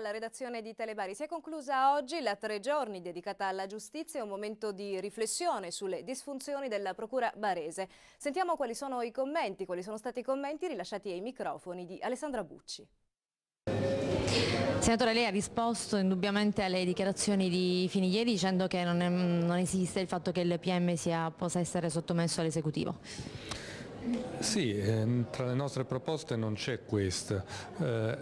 dalla redazione di Telebari. Si è conclusa oggi la tre giorni dedicata alla giustizia e un momento di riflessione sulle disfunzioni della Procura Barese. Sentiamo quali sono i commenti, quali sono stati i commenti rilasciati ai microfoni di Alessandra Bucci. Senatore, lei ha risposto indubbiamente alle dichiarazioni di Finiglieri dicendo che non, è, non esiste il fatto che il PM sia, possa essere sottomesso all'esecutivo. Sì, ehm, tra le nostre proposte non c'è questa,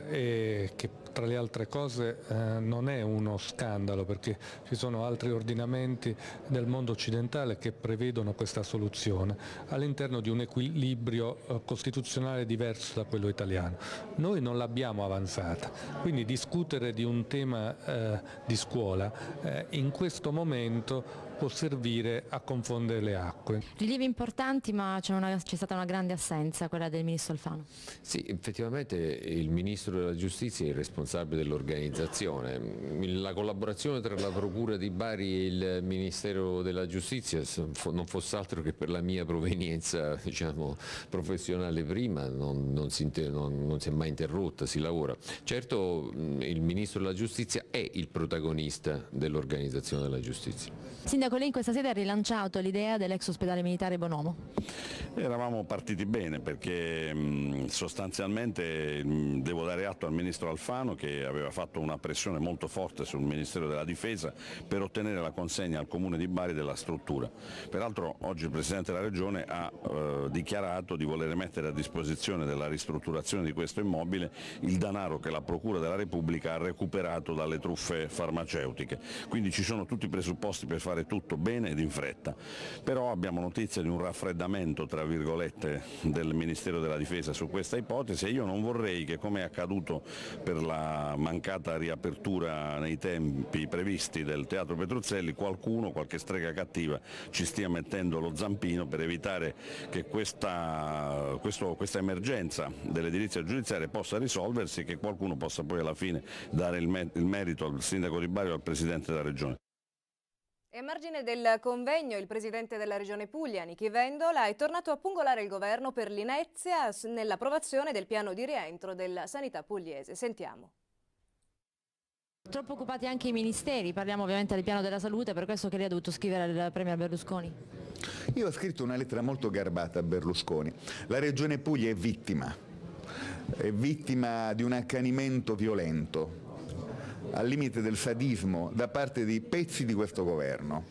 eh, che tra le altre cose eh, non è uno scandalo perché ci sono altri ordinamenti del mondo occidentale che prevedono questa soluzione all'interno di un equilibrio eh, costituzionale diverso da quello italiano. Noi non l'abbiamo avanzata, quindi discutere di un tema eh, di scuola eh, in questo momento può servire a confondere le acque. Rilievi importanti ma c'è stata una grande assenza, quella del Ministro Alfano. Sì, effettivamente il Ministro della Giustizia è il responsabile responsabile dell'organizzazione. La collaborazione tra la Procura di Bari e il Ministero della Giustizia non fosse altro che per la mia provenienza diciamo, professionale prima non, non, si non, non si è mai interrotta, si lavora. Certo il Ministro della Giustizia è il protagonista dell'organizzazione della giustizia. Sindaco, lei in questa sede ha rilanciato l'idea dell'ex ospedale militare Bonomo. Eravamo partiti bene perché sostanzialmente devo dare atto al Ministro Alfano Bertino che aveva fatto una pressione molto forte sul Ministero della Difesa per ottenere la consegna al Comune di Bari della struttura. Peraltro oggi il Presidente della Regione ha eh, dichiarato di voler mettere a disposizione della ristrutturazione di questo immobile il denaro che la Procura della Repubblica ha recuperato dalle truffe farmaceutiche. Quindi ci sono tutti i presupposti per fare tutto bene ed in fretta. Però abbiamo notizia di un raffreddamento tra virgolette del Ministero della Difesa su questa ipotesi e io non vorrei che come è accaduto per la mancata riapertura nei tempi previsti del Teatro Petruzzelli qualcuno, qualche strega cattiva, ci stia mettendo lo zampino per evitare che questa, questo, questa emergenza dell'edilizia giudiziaria possa risolversi e che qualcuno possa poi alla fine dare il, merito al sindaco Di Bari e al Presidente della Regione. E a margine del convegno, il presidente della regione Puglia, Nichi Vendola, è tornato a pungolare il governo per l'inezia nell'approvazione del piano di rientro della sanità pugliese. Sentiamo. Troppo occupati anche i ministeri, parliamo ovviamente del piano della salute, per questo che lei ha dovuto scrivere al Premier Berlusconi. Io ho scritto una lettera molto garbata a Berlusconi. La regione Puglia è vittima, è vittima di un accanimento violento al limite del sadismo da parte di pezzi di questo governo.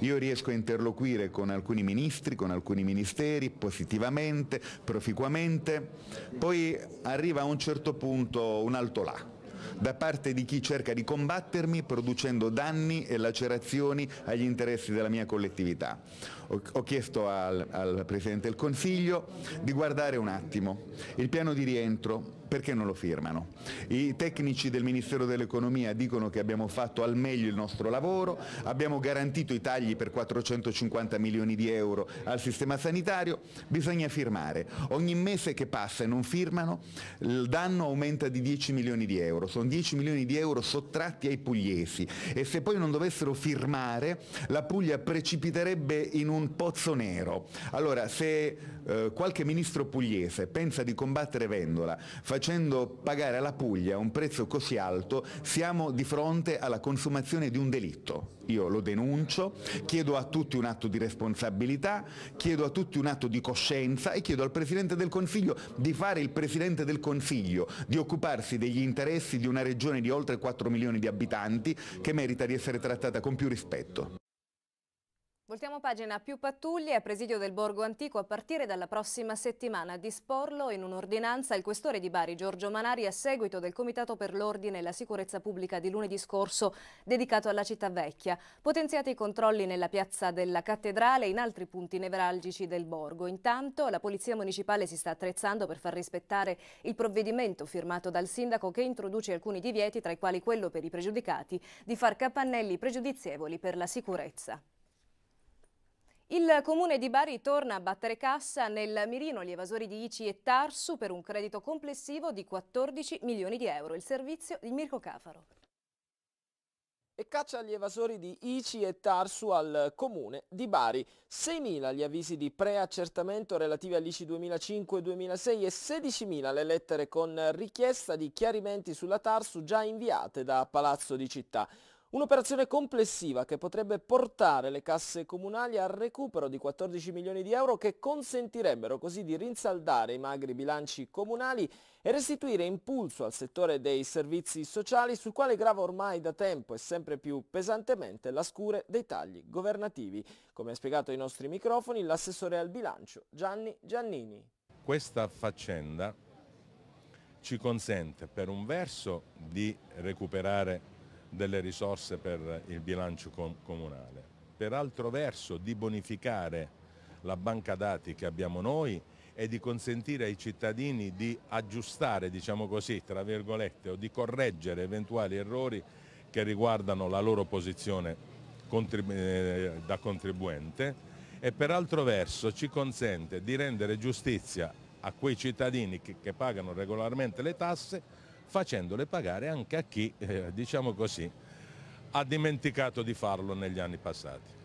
Io riesco a interloquire con alcuni ministri, con alcuni ministeri, positivamente, proficuamente, poi arriva a un certo punto un alto là da parte di chi cerca di combattermi producendo danni e lacerazioni agli interessi della mia collettività. Ho, chiesto al, al Presidente del Consiglio di guardare un attimo il piano di rientro perché non lo firmano? I tecnici del Ministero dell'Economia dicono che abbiamo fatto al meglio il nostro lavoro, abbiamo garantito i tagli per 450 milioni di euro al sistema sanitario, bisogna firmare. Ogni mese che passa e non firmano il danno aumenta di 10 milioni di euro, sono 10 milioni di euro sottratti ai pugliesi e se poi non dovessero firmare la Puglia precipiterebbe in un pozzo nero. Allora se eh, qualche ministro pugliese pensa di combattere Vendola, facendo pagare alla Puglia un prezzo così alto siamo di fronte alla consumazione di un delitto. Io lo denuncio, chiedo a tutti un atto di responsabilità, chiedo a tutti un atto di coscienza e chiedo al Presidente del Consiglio di fare il Presidente del Consiglio, di occuparsi degli interessi di una regione di oltre 4 milioni di abitanti che merita di essere trattata con più rispetto. Voltiamo pagina più pattuglie a presidio del Borgo Antico a partire dalla prossima settimana. Disporlo in un'ordinanza il questore di Bari Giorgio Manari a seguito del Comitato per l'Ordine e la Sicurezza Pubblica di lunedì scorso dedicato alla città vecchia. Potenziati i controlli nella piazza della Cattedrale e in altri punti nevralgici del Borgo. Intanto la Polizia Municipale si sta attrezzando per far rispettare il provvedimento firmato dal Sindaco che introduce alcuni divieti tra i quali quello per i pregiudicati di far capannelli pregiudizievoli per la sicurezza. Il comune di Bari torna a battere cassa nel mirino agli evasori di ICI e Tarsu per un credito complessivo di 14 milioni di euro. Il servizio di Mirko Cafaro. E caccia agli evasori di ICI e Tarsu al comune di Bari. 6.000 gli avvisi di preaccertamento relativi all'ICI 2005-2006 e 16.000 le lettere con richiesta di chiarimenti sulla Tarsu già inviate da Palazzo di Città. Un'operazione complessiva che potrebbe portare le casse comunali al recupero di 14 milioni di euro che consentirebbero così di rinsaldare i magri bilanci comunali e restituire impulso al settore dei servizi sociali sul quale grava ormai da tempo e sempre più pesantemente la scure dei tagli governativi. Come ha spiegato ai nostri microfoni l'assessore al bilancio Gianni Giannini. Questa faccenda ci consente per un verso di recuperare delle risorse per il bilancio comunale. Per altro verso di bonificare la banca dati che abbiamo noi e di consentire ai cittadini di aggiustare, diciamo così, tra virgolette, o di correggere eventuali errori che riguardano la loro posizione eh, da contribuente e per altro verso ci consente di rendere giustizia a quei cittadini che pagano regolarmente le tasse facendole pagare anche a chi, eh, diciamo così, ha dimenticato di farlo negli anni passati.